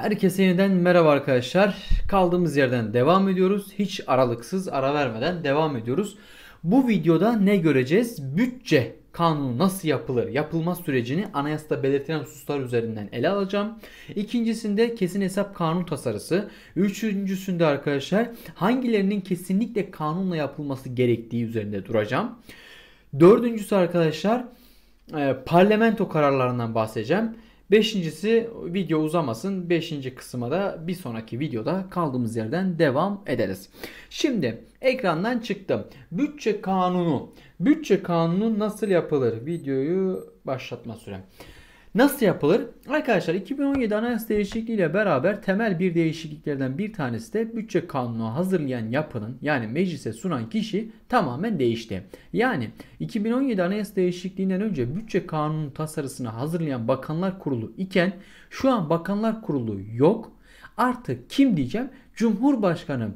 Herkese yeniden merhaba arkadaşlar. Kaldığımız yerden devam ediyoruz. Hiç aralıksız ara vermeden devam ediyoruz. Bu videoda ne göreceğiz? Bütçe kanunu nasıl yapılır, yapılma sürecini anayasada belirtilen hususlar üzerinden ele alacağım. İkincisinde kesin hesap kanun tasarısı. Üçüncüsünde arkadaşlar hangilerinin kesinlikle kanunla yapılması gerektiği üzerinde duracağım. Dördüncüsü arkadaşlar e, parlamento kararlarından bahsedeceğim. Beşincisi video uzamasın. Beşinci kısma da bir sonraki videoda kaldığımız yerden devam ederiz. Şimdi ekrandan çıktım. Bütçe kanunu. Bütçe kanunu nasıl yapılır? Videoyu başlatma sürem. Nasıl yapılır? Arkadaşlar 2017 anayasa değişikliği ile beraber temel bir değişikliklerden bir tanesi de bütçe kanunu hazırlayan yapının yani meclise sunan kişi tamamen değişti. Yani 2017 anayasa değişikliğinden önce bütçe kanunu tasarısını hazırlayan bakanlar kurulu iken şu an bakanlar kurulu yok. Artık kim diyeceğim? Cumhurbaşkanı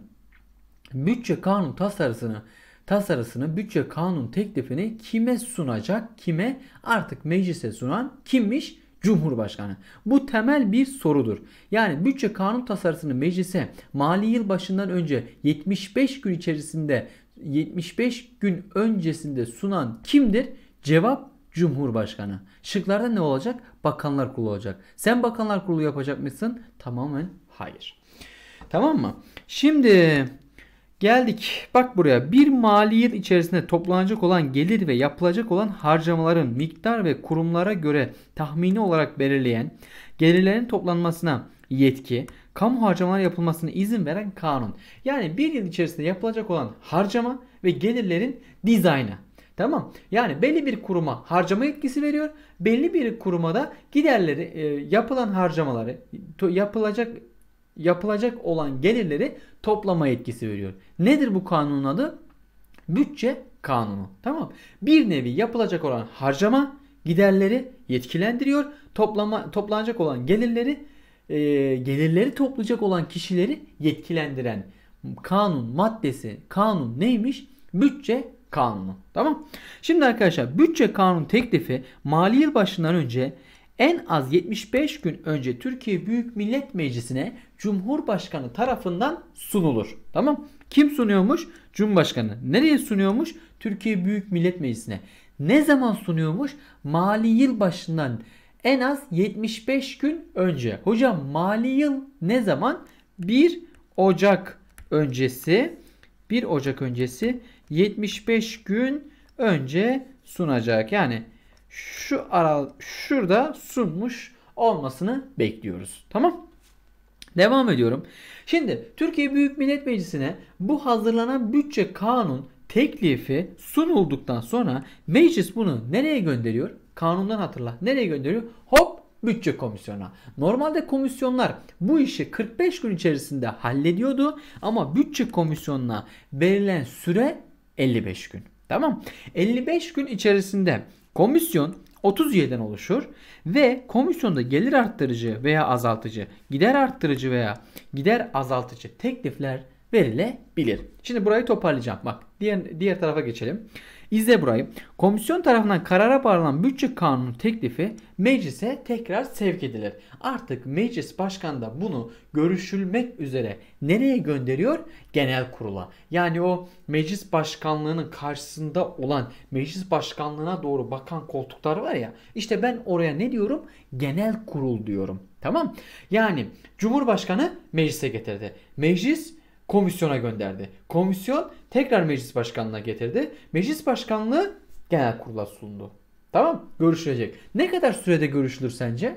bütçe kanunu tasarısını tasarısını bütçe kanun teklifini kime sunacak? Kime? Artık meclise sunan kimmiş? Cumhurbaşkanı. Bu temel bir sorudur. Yani bütçe kanun tasarısını meclise mali yıl başından önce 75 gün içerisinde 75 gün öncesinde sunan kimdir? Cevap Cumhurbaşkanı. Şıklarda ne olacak? Bakanlar kurulu olacak. Sen bakanlar kurulu yapacak mısın? Tamamen hayır. Tamam mı? Şimdi Geldik bak buraya bir mali yıl içerisinde toplanacak olan gelir ve yapılacak olan harcamaların miktar ve kurumlara göre tahmini olarak belirleyen gelirlerin toplanmasına yetki, kamu harcamalar yapılmasına izin veren kanun. Yani bir yıl içerisinde yapılacak olan harcama ve gelirlerin dizaynı. Tamam. Yani belli bir kuruma harcama etkisi veriyor. Belli bir kuruma da giderleri, e, yapılan harcamaları, yapılacak yapılacak olan gelirleri toplama etkisi veriyor. Nedir bu kanunun adı? Bütçe kanunu. Tamam. Bir nevi yapılacak olan harcama giderleri yetkilendiriyor. Toplama toplanacak olan gelirleri e, gelirleri toplayacak olan kişileri yetkilendiren kanun maddesi kanun neymiş? Bütçe kanunu. Tamam. Şimdi arkadaşlar bütçe kanun teklifi mali yıl başından önce en az 75 gün önce Türkiye Büyük Millet Meclisi'ne Cumhurbaşkanı tarafından sunulur. Tamam? Kim sunuyormuş? Cumhurbaşkanı. Nereye sunuyormuş? Türkiye Büyük Millet Meclisi'ne. Ne zaman sunuyormuş? Mali yıl başından en az 75 gün önce. Hocam mali yıl ne zaman? 1 Ocak öncesi 1 Ocak öncesi 75 gün önce sunacak. Yani şu aral, şurada sunmuş olmasını bekliyoruz. Tamam? Devam ediyorum. Şimdi Türkiye Büyük Millet Meclisi'ne bu hazırlanan bütçe kanun teklifi sunulduktan sonra meclis bunu nereye gönderiyor? Kanundan hatırla. Nereye gönderiyor? Hop bütçe komisyonuna. Normalde komisyonlar bu işi 45 gün içerisinde hallediyordu ama bütçe komisyonuna verilen süre 55 gün. Tamam. 55 gün içerisinde Komisyon 30 üyeden oluşur ve komisyonda gelir arttırıcı veya azaltıcı, gider arttırıcı veya gider azaltıcı teklifler verilebilir. Şimdi burayı toparlayacağım. Bak diğer, diğer tarafa geçelim. İzle burayı. Komisyon tarafından karara bağlanan bütçe kanunu teklifi meclise tekrar sevk edilir. Artık meclis başkanı da bunu görüşülmek üzere nereye gönderiyor? Genel kurula. Yani o meclis başkanlığının karşısında olan meclis başkanlığına doğru bakan koltuklar var ya. İşte ben oraya ne diyorum? Genel kurul diyorum. Tamam? Yani Cumhurbaşkanı meclise getirdi. Meclis komisyona gönderdi. Komisyon tekrar meclis başkanlığına getirdi. Meclis başkanlığı genel kurula sundu. Tamam görüşülecek. Ne kadar sürede görüşülür sence?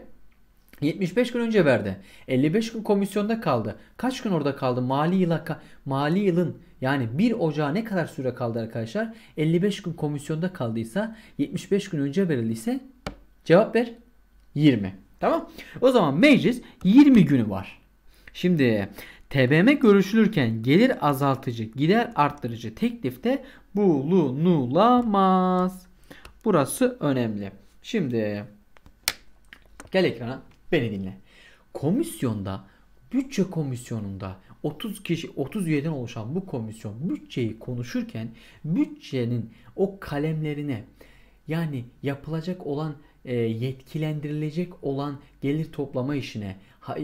75 gün önce verdi. 55 gün komisyonda kaldı. Kaç gün orada kaldı? Mali yıla mali yılın yani 1 Ocağı ne kadar süre kaldı arkadaşlar? 55 gün komisyonda kaldıysa 75 gün önce verildiyse cevap ver 20. Tamam? O zaman meclis 20 günü var. Şimdi TBM görüşülürken gelir azaltıcı, gider arttırıcı teklifte bulunulamaz. Burası önemli. Şimdi gel ekrana beni dinle. Komisyonda bütçe komisyonunda 30 kişi 30 üyeden oluşan bu komisyon bütçeyi konuşurken bütçenin o kalemlerine yani yapılacak olan e, yetkilendirilecek olan gelir toplama işine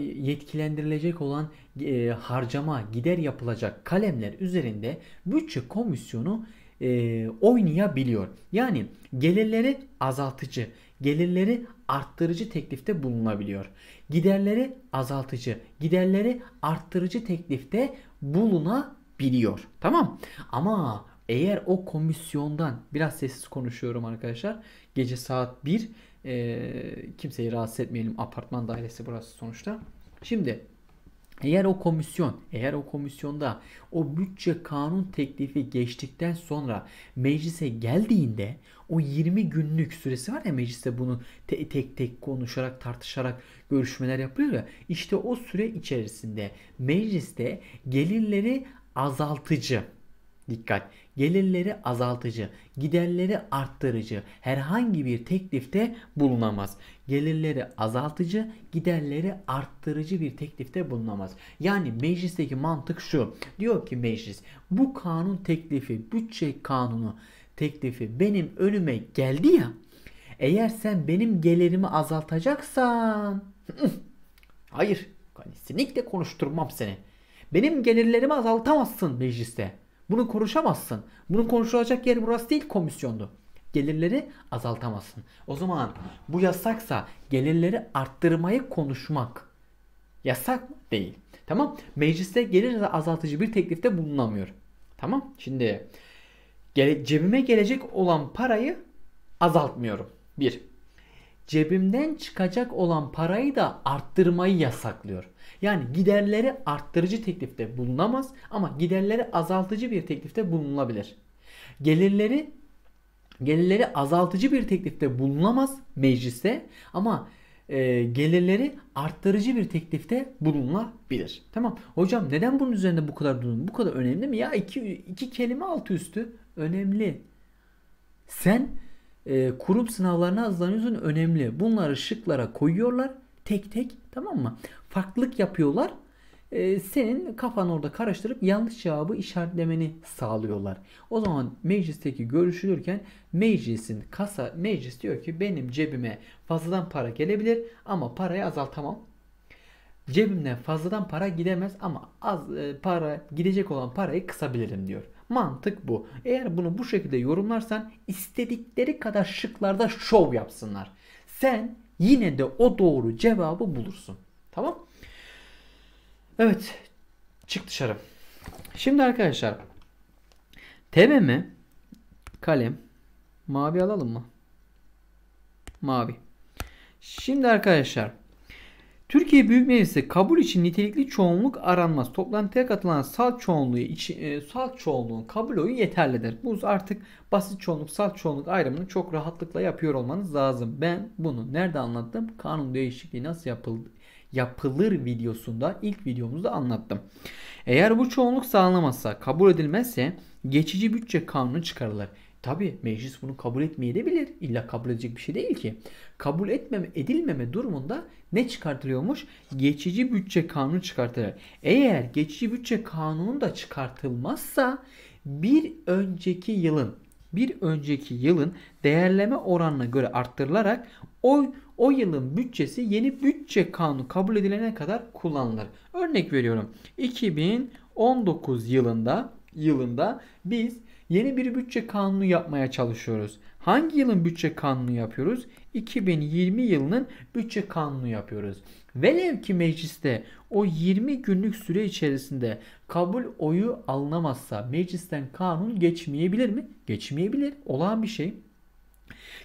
yetkilendirilecek olan e, harcama, gider yapılacak kalemler üzerinde bütçe komisyonu e, oynayabiliyor. Yani gelirleri azaltıcı, gelirleri arttırıcı teklifte bulunabiliyor. Giderleri azaltıcı, giderleri arttırıcı teklifte bulunabiliyor. Tamam. Ama eğer o komisyondan biraz sessiz konuşuyorum arkadaşlar. Gece saat 1 e, kimseyi rahatsız etmeyelim. Apartman dairesi burası sonuçta. Şimdi eğer o komisyon, eğer o komisyonda o bütçe kanun teklifi geçtikten sonra meclise geldiğinde o 20 günlük süresi var ya mecliste bunu te- tek tek konuşarak tartışarak görüşmeler yapılıyor ya işte o süre içerisinde mecliste gelirleri azaltıcı Dikkat! Gelirleri azaltıcı, giderleri arttırıcı herhangi bir teklifte bulunamaz. Gelirleri azaltıcı, giderleri arttırıcı bir teklifte bulunamaz. Yani meclisteki mantık şu. Diyor ki meclis bu kanun teklifi, bütçe kanunu teklifi benim önüme geldi ya. Eğer sen benim gelirimi azaltacaksan hayır kesinlikle konuşturmam seni. Benim gelirlerimi azaltamazsın mecliste. Bunu konuşamazsın. Bunun konuşulacak yer burası değil komisyondu. Gelirleri azaltamazsın. O zaman bu yasaksa gelirleri arttırmayı konuşmak yasak mı? Değil. Tamam. Mecliste gelir azaltıcı bir teklifte bulunamıyor. Tamam. Şimdi gele, cebime gelecek olan parayı azaltmıyorum. Bir cebimden çıkacak olan parayı da arttırmayı yasaklıyor. Yani giderleri arttırıcı teklifte bulunamaz ama giderleri azaltıcı bir teklifte bulunabilir. Gelirleri gelirleri azaltıcı bir teklifte bulunamaz mecliste ama e, gelirleri arttırıcı bir teklifte bulunabilir. Tamam. Hocam neden bunun üzerinde bu kadar durdun? Bu kadar önemli mi? Ya iki, iki kelime altı üstü önemli. Sen e, ee, kurum sınavlarına hazırlanıyorsun önemli. Bunları şıklara koyuyorlar tek tek tamam mı? Farklılık yapıyorlar. E, senin kafanı orada karıştırıp yanlış cevabı işaretlemeni sağlıyorlar. O zaman meclisteki görüşülürken meclisin kasa meclis diyor ki benim cebime fazladan para gelebilir ama parayı azaltamam cebimden fazladan para gidemez ama az e, para gidecek olan parayı kısabilirim diyor. Mantık bu. Eğer bunu bu şekilde yorumlarsan istedikleri kadar şıklarda şov yapsınlar. Sen yine de o doğru cevabı bulursun. Tamam? Evet. Çık dışarı. Şimdi arkadaşlar TBM kalem mavi alalım mı? Mavi. Şimdi arkadaşlar Türkiye Büyük Meclisi kabul için nitelikli çoğunluk aranmaz. Toplantıya katılan sal çoğunluğu için, e, sal çoğunluğun kabul oyu yeterlidir. Bu artık basit çoğunluk sal çoğunluk ayrımını çok rahatlıkla yapıyor olmanız lazım. Ben bunu nerede anlattım? Kanun değişikliği nasıl yapıldı? yapılır videosunda ilk videomuzda anlattım. Eğer bu çoğunluk sağlanamazsa, kabul edilmezse geçici bütçe kanunu çıkarılır. Tabi meclis bunu kabul etmeyebilir. İlla kabul edecek bir şey değil ki. Kabul etmeme, edilmeme durumunda ne çıkartılıyormuş? Geçici bütçe kanunu çıkartılır. Eğer geçici bütçe kanunu da çıkartılmazsa bir önceki yılın bir önceki yılın değerleme oranına göre arttırılarak o, o yılın bütçesi yeni bütçe kanunu kabul edilene kadar kullanılır. Örnek veriyorum 2019 yılında yılında biz Yeni bir bütçe kanunu yapmaya çalışıyoruz. Hangi yılın bütçe kanunu yapıyoruz? 2020 yılının bütçe kanunu yapıyoruz. Velev ki mecliste o 20 günlük süre içerisinde kabul oyu alınamazsa meclisten kanun geçmeyebilir mi? Geçmeyebilir. Olağan bir şey.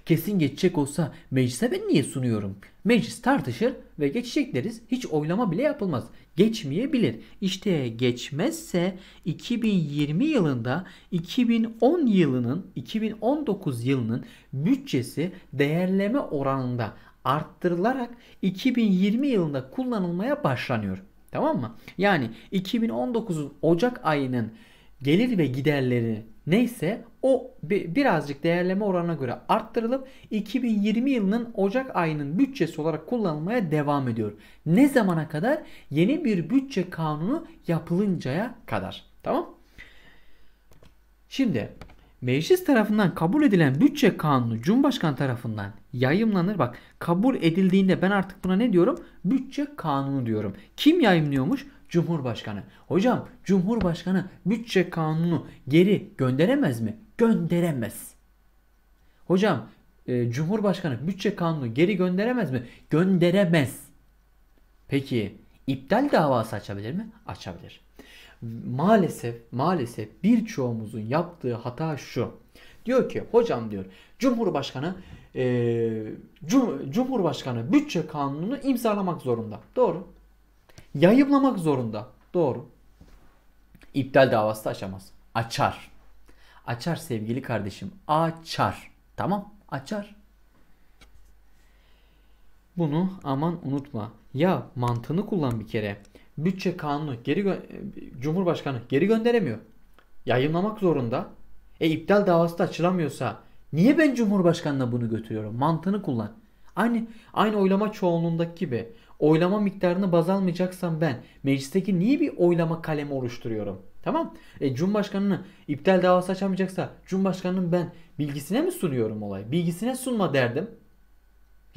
Kesin geçecek olsa meclise ben niye sunuyorum? Meclis tartışır ve geçecek deriz. Hiç oylama bile yapılmaz geçmeyebilir. İşte geçmezse 2020 yılında 2010 yılının 2019 yılının bütçesi değerleme oranında arttırılarak 2020 yılında kullanılmaya başlanıyor. Tamam mı? Yani 2019'un Ocak ayının gelir ve giderleri neyse o birazcık değerleme oranına göre arttırılıp 2020 yılının Ocak ayının bütçesi olarak kullanılmaya devam ediyor. Ne zamana kadar? Yeni bir bütçe kanunu yapılıncaya kadar. Tamam? Şimdi meclis tarafından kabul edilen bütçe kanunu Cumhurbaşkanı tarafından yayımlanır. Bak kabul edildiğinde ben artık buna ne diyorum? Bütçe kanunu diyorum. Kim yayımlıyormuş? Cumhurbaşkanı. Hocam Cumhurbaşkanı bütçe kanunu geri gönderemez mi? Gönderemez. Hocam e, Cumhurbaşkanı bütçe kanunu geri gönderemez mi? Gönderemez. Peki iptal davası açabilir mi? Açabilir. Maalesef maalesef birçoğumuzun yaptığı hata şu. Diyor ki hocam diyor Cumhurbaşkanı e, Cumhurbaşkanı bütçe kanununu imzalamak zorunda. Doğru. Yayımlamak zorunda. Doğru. İptal davası da açamaz. Açar. Açar sevgili kardeşim. Açar. Tamam açar. Bunu aman unutma. Ya mantığını kullan bir kere. Bütçe kanunu geri Cumhurbaşkanı geri gönderemiyor. Yayınlamak zorunda. E iptal davası da açılamıyorsa niye ben Cumhurbaşkanına bunu götürüyorum? Mantığını kullan. Aynı aynı oylama çoğunluğundaki gibi oylama miktarını baz almayacaksam ben meclisteki niye bir oylama kalemi oluşturuyorum? Tamam. E, Cumhurbaşkanını iptal davası açamayacaksa Cumhurbaşkanının ben bilgisine mi sunuyorum olay? Bilgisine sunma derdim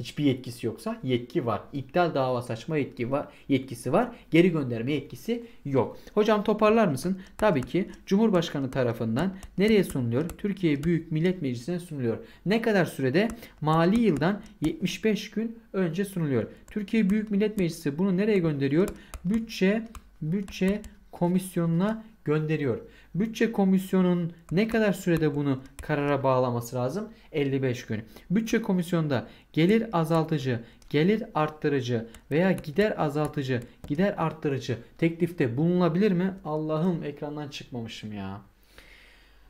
hiçbir yetkisi yoksa yetki var. İptal davası açma yetki var, yetkisi var. Geri gönderme yetkisi yok. Hocam toparlar mısın? Tabii ki Cumhurbaşkanı tarafından nereye sunuluyor? Türkiye Büyük Millet Meclisi'ne sunuluyor. Ne kadar sürede? Mali yıldan 75 gün önce sunuluyor. Türkiye Büyük Millet Meclisi bunu nereye gönderiyor? Bütçe bütçe komisyonuna gönderiyor. Bütçe komisyonun ne kadar sürede bunu karara bağlaması lazım? 55 gün. Bütçe komisyonda gelir azaltıcı, gelir arttırıcı veya gider azaltıcı, gider arttırıcı teklifte bulunabilir mi? Allah'ım ekrandan çıkmamışım ya.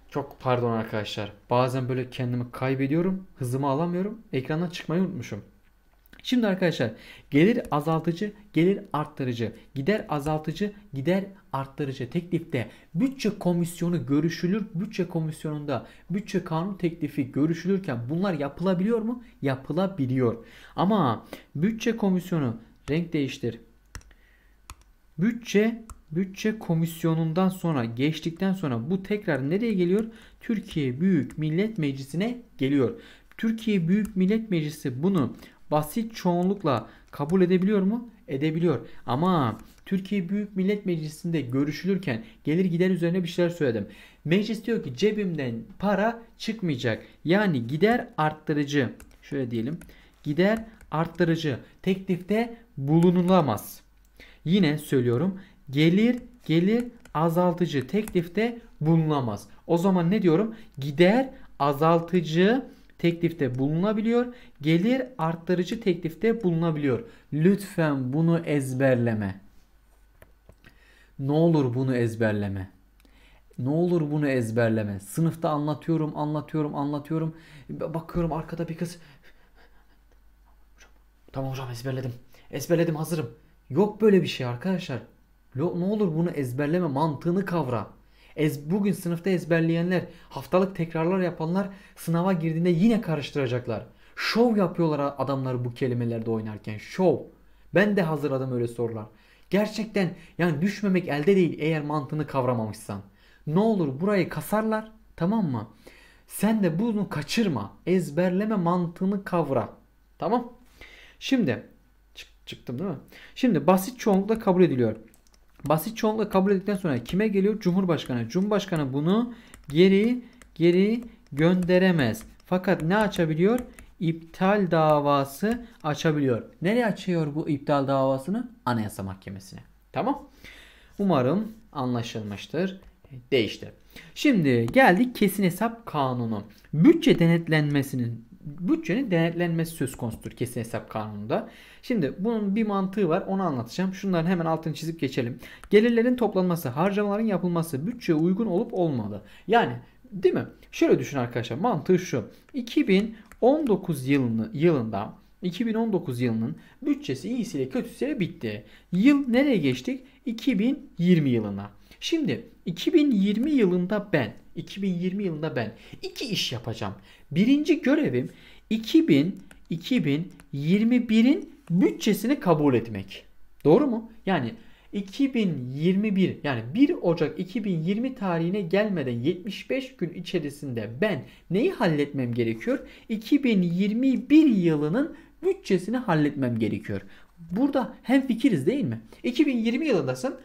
Çok pardon arkadaşlar. Bazen böyle kendimi kaybediyorum. Hızımı alamıyorum. Ekrandan çıkmayı unutmuşum. Şimdi arkadaşlar gelir azaltıcı, gelir arttırıcı, gider azaltıcı, gider arttırıcı teklifte bütçe komisyonu görüşülür. Bütçe komisyonunda bütçe kanun teklifi görüşülürken bunlar yapılabiliyor mu? Yapılabiliyor. Ama bütçe komisyonu renk değiştir. Bütçe bütçe komisyonundan sonra geçtikten sonra bu tekrar nereye geliyor? Türkiye Büyük Millet Meclisi'ne geliyor. Türkiye Büyük Millet Meclisi bunu basit çoğunlukla kabul edebiliyor mu? edebiliyor. Ama Türkiye Büyük Millet Meclisi'nde görüşülürken gelir gider üzerine bir şeyler söyledim. Meclis diyor ki cebimden para çıkmayacak. Yani gider arttırıcı şöyle diyelim gider arttırıcı teklifte bulunulamaz. Yine söylüyorum gelir gelir azaltıcı teklifte bulunamaz. O zaman ne diyorum? Gider azaltıcı teklifte bulunabiliyor. Gelir arttırıcı teklifte bulunabiliyor. Lütfen bunu ezberleme. Ne olur bunu ezberleme. Ne olur bunu ezberleme. Sınıfta anlatıyorum, anlatıyorum, anlatıyorum. Bakıyorum arkada bir kız. Tamam hocam ezberledim. Ezberledim hazırım. Yok böyle bir şey arkadaşlar. Ne olur bunu ezberleme mantığını kavra. Ez, bugün sınıfta ezberleyenler, haftalık tekrarlar yapanlar sınava girdiğinde yine karıştıracaklar. Şov yapıyorlar adamları bu kelimelerde oynarken. Şov. Ben de hazırladım öyle sorular. Gerçekten yani düşmemek elde değil eğer mantığını kavramamışsan. Ne olur burayı kasarlar tamam mı? Sen de bunu kaçırma. Ezberleme mantığını kavra. Tamam? Şimdi çıktım değil mi? Şimdi basit çoğunlukla kabul ediliyor. Basit çoğunlukla kabul edildikten sonra kime geliyor? Cumhurbaşkanı. Cumhurbaşkanı bunu geri geri gönderemez. Fakat ne açabiliyor? İptal davası açabiliyor. Nereye açıyor bu iptal davasını? Anayasa Mahkemesi'ne. Tamam. Umarım anlaşılmıştır. Değişti. Şimdi geldik kesin hesap kanunu. Bütçe denetlenmesinin bütçenin denetlenmesi söz konusudur kesin hesap kanununda. Şimdi bunun bir mantığı var onu anlatacağım. Şunların hemen altını çizip geçelim. Gelirlerin toplanması, harcamaların yapılması bütçeye uygun olup olmalı. Yani değil mi? Şöyle düşün arkadaşlar mantığı şu. 2019 yılını, yılında 2019 yılının bütçesi iyisiyle kötüsüyle bitti. Yıl nereye geçtik? 2020 yılına. Şimdi 2020 yılında ben 2020 yılında ben iki iş yapacağım Birinci görevim 2000 2021'in bütçesini kabul etmek. Doğru mu? Yani 2021 yani 1 Ocak 2020 tarihine gelmeden 75 gün içerisinde ben neyi halletmem gerekiyor? 2021 yılının bütçesini halletmem gerekiyor. Burada hem fikiriz değil mi? 2020 yılındasın.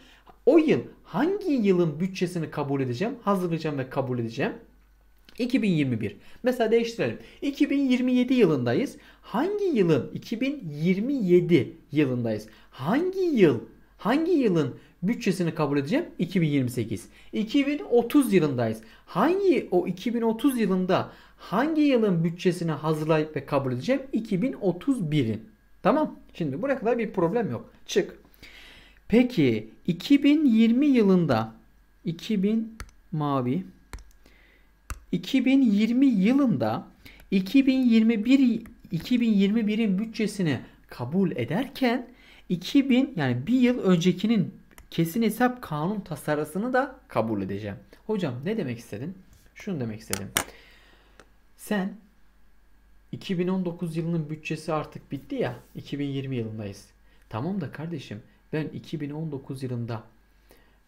O yıl hangi yılın bütçesini kabul edeceğim, hazırlayacağım ve kabul edeceğim? 2021. Mesela değiştirelim. 2027 yılındayız. Hangi yılın 2027 yılındayız? Hangi yıl hangi yılın bütçesini kabul edeceğim? 2028. 2030 yılındayız. Hangi o 2030 yılında hangi yılın bütçesini hazırlayıp ve kabul edeceğim? 2031'in. Tamam. Şimdi buraya kadar bir problem yok. Çık. Peki 2020 yılında 2000 mavi 2020 yılında 2021 2021'in bütçesini kabul ederken 2000 yani bir yıl öncekinin kesin hesap kanun tasarısını da kabul edeceğim. Hocam ne demek istedin? Şunu demek istedim. Sen 2019 yılının bütçesi artık bitti ya 2020 yılındayız. Tamam da kardeşim ben 2019 yılında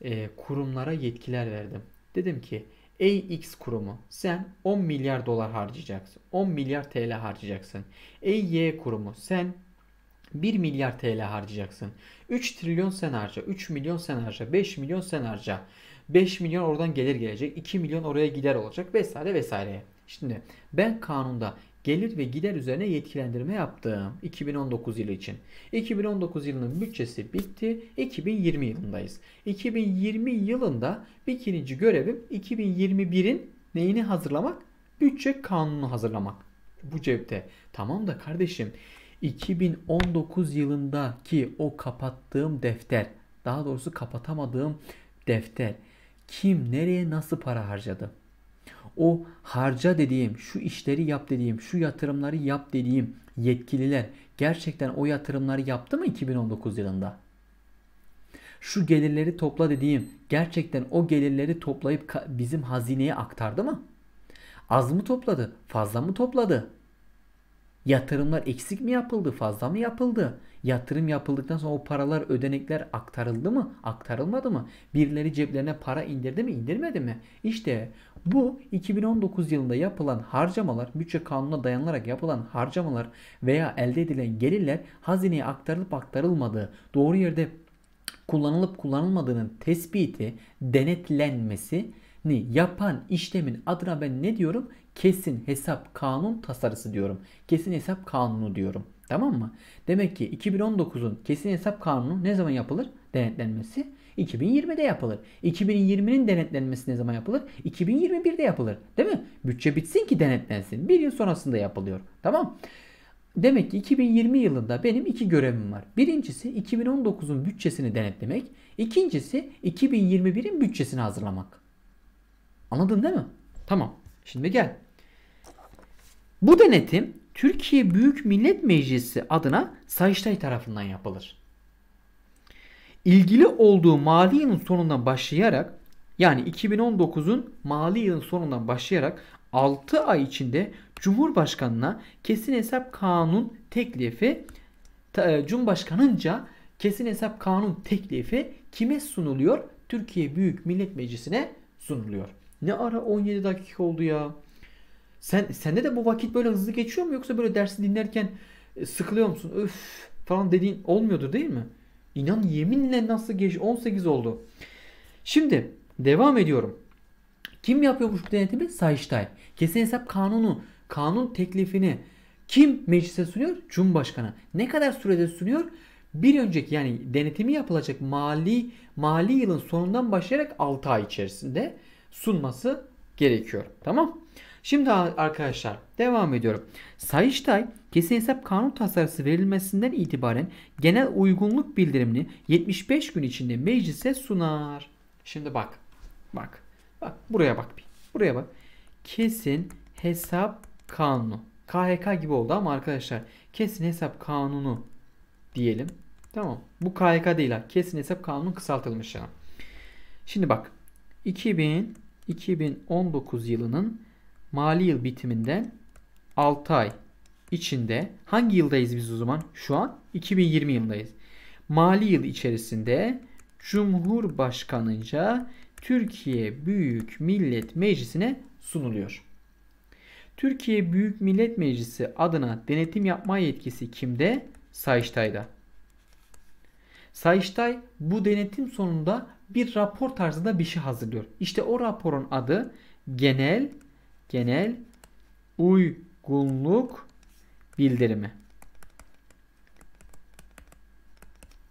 e, kurumlara yetkiler verdim. Dedim ki AX kurumu sen 10 milyar dolar harcayacaksın. 10 milyar TL harcayacaksın. AY kurumu sen 1 milyar TL harcayacaksın. 3 trilyon sen harca, 3 milyon sen harca, 5 milyon sen harca. 5 milyon oradan gelir gelecek, 2 milyon oraya gider olacak vesaire vesaire. Şimdi ben kanunda gelir ve gider üzerine yetkilendirme yaptım 2019 yılı için. 2019 yılının bütçesi bitti. 2020 yılındayız. 2020 yılında ikinci görevim 2021'in neyini hazırlamak? Bütçe kanunu hazırlamak. Bu cepte. Tamam da kardeşim 2019 yılındaki o kapattığım defter, daha doğrusu kapatamadığım defter kim nereye nasıl para harcadı? o harca dediğim, şu işleri yap dediğim, şu yatırımları yap dediğim yetkililer gerçekten o yatırımları yaptı mı 2019 yılında? Şu gelirleri topla dediğim gerçekten o gelirleri toplayıp bizim hazineye aktardı mı? Az mı topladı? Fazla mı topladı? Yatırımlar eksik mi yapıldı? Fazla mı yapıldı? Yatırım yapıldıktan sonra o paralar, ödenekler aktarıldı mı? Aktarılmadı mı? Birileri ceplerine para indirdi mi? İndirmedi mi? İşte bu 2019 yılında yapılan harcamalar, bütçe kanununa dayanarak yapılan harcamalar veya elde edilen gelirler hazineye aktarılıp aktarılmadığı, doğru yerde kullanılıp kullanılmadığının tespiti, denetlenmesini yapan işlemin adına ben ne diyorum? Kesin hesap kanun tasarısı diyorum. Kesin hesap kanunu diyorum. Tamam mı? Demek ki 2019'un kesin hesap kanunu ne zaman yapılır? denetlenmesi 2020'de yapılır. 2020'nin denetlenmesi ne zaman yapılır? 2021'de yapılır. Değil mi? Bütçe bitsin ki denetlensin. Bir yıl sonrasında yapılıyor. Tamam. Demek ki 2020 yılında benim iki görevim var. Birincisi 2019'un bütçesini denetlemek. İkincisi 2021'in bütçesini hazırlamak. Anladın değil mi? Tamam. Şimdi gel. Bu denetim Türkiye Büyük Millet Meclisi adına Sayıştay tarafından yapılır. İlgili olduğu mali yılın sonundan başlayarak yani 2019'un mali yılın sonundan başlayarak 6 ay içinde Cumhurbaşkanına kesin hesap kanun teklifi e, Cumhurbaşkanınca kesin hesap kanun teklifi kime sunuluyor? Türkiye Büyük Millet Meclisi'ne sunuluyor. Ne ara 17 dakika oldu ya? Sen sende de bu vakit böyle hızlı geçiyor mu yoksa böyle dersi dinlerken e, sıkılıyor musun? Öf falan dediğin olmuyordur değil mi? İnan yeminle nasıl geç 18 oldu. Şimdi devam ediyorum. Kim yapıyormuş bu denetimi? Sayıştay. Kesin hesap kanunu, kanun teklifini kim meclise sunuyor? Cumhurbaşkanı. Ne kadar sürede sunuyor? Bir önceki yani denetimi yapılacak mali mali yılın sonundan başlayarak 6 ay içerisinde sunması gerekiyor. Tamam? Şimdi arkadaşlar devam ediyorum. Sayıştay kesin hesap kanun tasarısı verilmesinden itibaren genel uygunluk bildirimini 75 gün içinde meclise sunar. Şimdi bak. Bak. Bak buraya bak bir. Buraya bak. Kesin hesap kanunu. KHK gibi oldu ama arkadaşlar kesin hesap kanunu diyelim. Tamam. Bu KHK değil ha. Kesin hesap kanunu kısaltılmış ya. Şimdi bak. 2000 2019 yılının mali yıl bitiminden 6 ay içinde hangi yıldayız biz o zaman? Şu an 2020 yılındayız. Mali yıl içerisinde Cumhurbaşkanınca Türkiye Büyük Millet Meclisi'ne sunuluyor. Türkiye Büyük Millet Meclisi adına denetim yapma yetkisi kimde? Sayıştay'da. Sayıştay bu denetim sonunda bir rapor tarzında bir şey hazırlıyor. İşte o raporun adı genel genel uygunluk bildirimi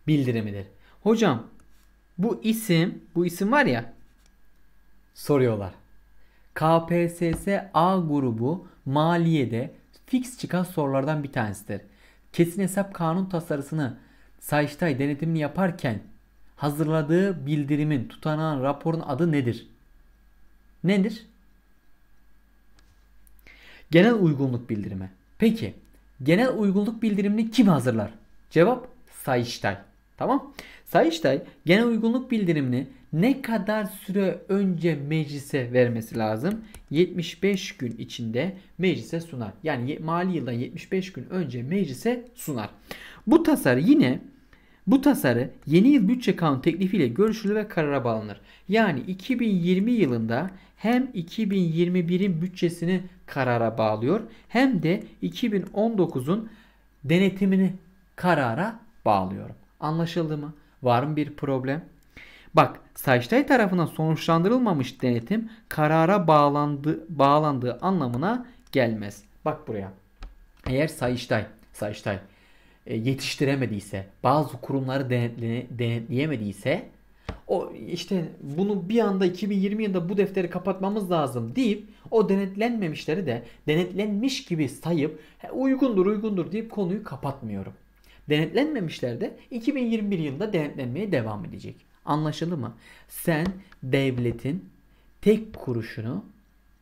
bildirimidir. Hocam bu isim bu isim var ya soruyorlar. KPSS A grubu maliyede fix çıkan sorulardan bir tanesidir. Kesin hesap kanun tasarısını Sayıştay denetimini yaparken hazırladığı bildirimin tutanan raporun adı nedir? Nedir? Genel uygunluk bildirimi. Peki genel uygunluk bildirimini kim hazırlar? Cevap Sayıştay. Tamam. Sayıştay genel uygunluk bildirimini ne kadar süre önce meclise vermesi lazım? 75 gün içinde meclise sunar. Yani mali yıldan 75 gün önce meclise sunar. Bu tasarı yine bu tasarı yeni yıl bütçe kanunu teklifiyle görüşülür ve karara bağlanır. Yani 2020 yılında hem 2021'in bütçesini karara bağlıyor hem de 2019'un denetimini karara bağlıyorum. Anlaşıldı mı? Var mı bir problem? Bak Sayıştay tarafından sonuçlandırılmamış denetim karara bağlandı, bağlandığı anlamına gelmez. Bak buraya. Eğer Sayıştay, Sayıştay e, yetiştiremediyse, bazı kurumları denetleyemediyse o işte bunu bir anda 2020 yılında bu defteri kapatmamız lazım deyip o denetlenmemişleri de denetlenmiş gibi sayıp uygundur uygundur deyip konuyu kapatmıyorum. Denetlenmemişler de 2021 yılında denetlenmeye devam edecek. Anlaşıldı mı? Sen devletin tek kuruşunu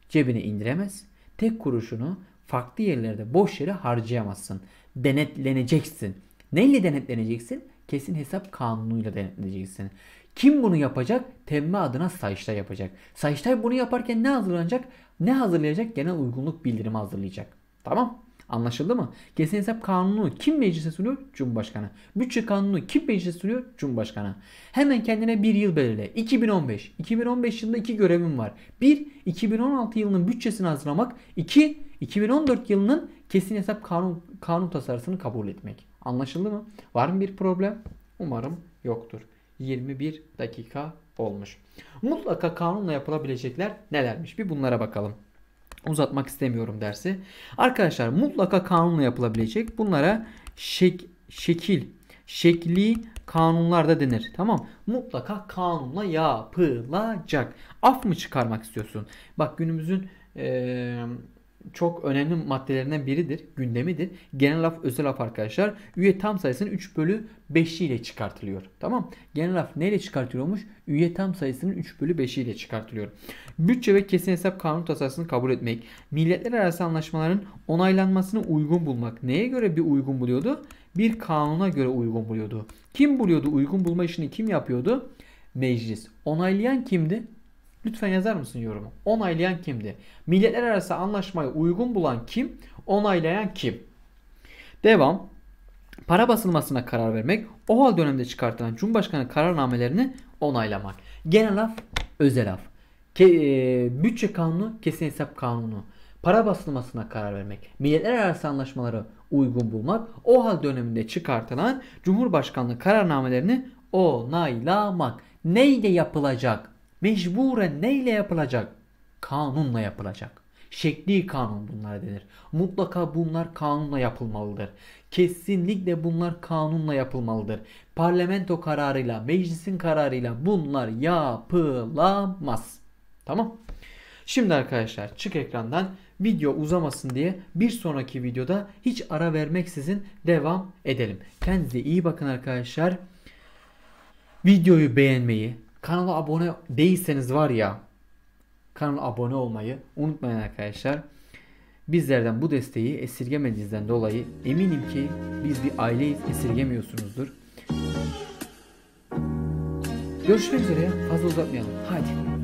cebine indiremez. Tek kuruşunu farklı yerlerde boş yere harcayamazsın. Denetleneceksin. Neyle denetleneceksin? Kesin hesap kanunuyla denetleneceksin. Kim bunu yapacak? Temme adına Sayıştay yapacak. Sayıştay bunu yaparken ne hazırlanacak? Ne hazırlayacak? Genel uygunluk bildirimi hazırlayacak. Tamam. Anlaşıldı mı? Kesin hesap kanunu kim meclise sunuyor? Cumhurbaşkanı. Bütçe kanunu kim meclise sunuyor? Cumhurbaşkanı. Hemen kendine bir yıl belirle. 2015. 2015 yılında iki görevim var. 1. 2016 yılının bütçesini hazırlamak. 2. 2014 yılının kesin hesap kanun, kanun tasarısını kabul etmek. Anlaşıldı mı? Var mı bir problem? Umarım yoktur. 21 dakika olmuş. Mutlaka kanunla yapılabilecekler nelermiş? Bir bunlara bakalım. Uzatmak istemiyorum dersi. Arkadaşlar mutlaka kanunla yapılabilecek. Bunlara şek şekil, şekli kanunlar da denir. Tamam. Mutlaka kanunla yapılacak. Af mı çıkarmak istiyorsun? Bak günümüzün ee, çok önemli maddelerinden biridir, gündemidir. Genel laf, özel laf arkadaşlar. Üye tam sayısının 3 bölü 5'i ile çıkartılıyor. Tamam. Genel laf neyle çıkartılıyormuş? Üye tam sayısının 3 bölü 5'i ile çıkartılıyor. Bütçe ve kesin hesap kanun tasarısını kabul etmek. Milletler arası anlaşmaların onaylanmasını uygun bulmak. Neye göre bir uygun buluyordu? Bir kanuna göre uygun buluyordu. Kim buluyordu? Uygun bulma işini kim yapıyordu? Meclis. Onaylayan kimdi? Lütfen yazar mısın yorumu? Onaylayan kimdi? Milletler arası anlaşmayı uygun bulan kim? Onaylayan kim? Devam. Para basılmasına karar vermek, o hal dönemde çıkartılan Cumhurbaşkanı kararnamelerini onaylamak. Genel laf, özel laf. Ke, e, bütçe kanunu, kesin hesap kanunu. Para basılmasına karar vermek, milletler arası anlaşmaları uygun bulmak, o hal döneminde çıkartılan Cumhurbaşkanlığı kararnamelerini onaylamak. Neyle yapılacak? Mecburen neyle yapılacak? Kanunla yapılacak. Şekli kanun bunlara denir. Mutlaka bunlar kanunla yapılmalıdır. Kesinlikle bunlar kanunla yapılmalıdır. Parlamento kararıyla, meclisin kararıyla bunlar yapılamaz. Tamam. Şimdi arkadaşlar çık ekrandan video uzamasın diye bir sonraki videoda hiç ara vermeksizin devam edelim. Kendinize iyi bakın arkadaşlar. Videoyu beğenmeyi, Kanala abone değilseniz var ya kanala abone olmayı unutmayın arkadaşlar. Bizlerden bu desteği esirgemediğinizden dolayı eminim ki biz bir aileyiz esirgemiyorsunuzdur. Görüşmek üzere fazla uzatmayalım. Hadi.